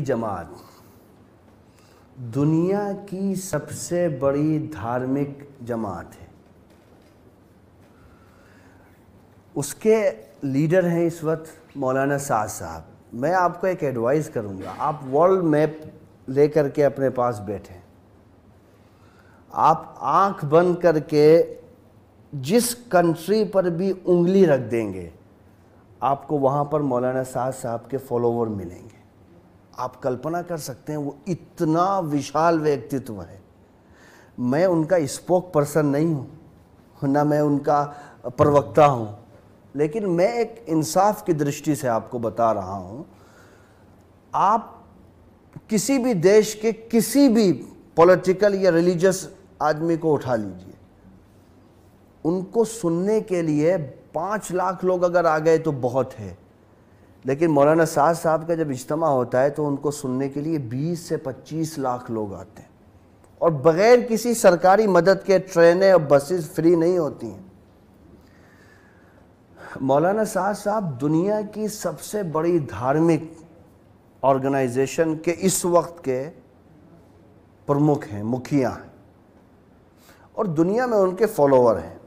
जमात दुनिया की सबसे बड़ी धार्मिक जमात है उसके लीडर हैं इस वक्त मौलाना साज साहब मैं आपको एक एडवाइस करूंगा आप वर्ल्ड मैप लेकर के अपने पास बैठे आप आंख बंद करके जिस कंट्री पर भी उंगली रख देंगे आपको वहां पर मौलाना साज साहब के फॉलोवर मिलेंगे आप कल्पना कर सकते हैं वो इतना विशाल व्यक्तित्व है मैं उनका स्पोक पर्सन नहीं हूँ ना मैं उनका प्रवक्ता हूँ लेकिन मैं एक इंसाफ की दृष्टि से आपको बता रहा हूँ आप किसी भी देश के किसी भी पॉलिटिकल या रिलीजियस आदमी को उठा लीजिए उनको सुनने के लिए पाँच लाख लोग अगर आ गए तो बहुत है लेकिन मौलाना साज साहब का जब इज्तम होता है तो उनको सुनने के लिए 20 से 25 लाख लोग आते हैं और बग़ैर किसी सरकारी मदद के ट्रेनें और बसेस फ्री नहीं होती हैं मौलाना साज साहब दुनिया की सबसे बड़ी धार्मिक ऑर्गेनाइजेशन के इस वक्त के प्रमुख हैं मुखिया हैं और दुनिया में उनके फॉलोअर हैं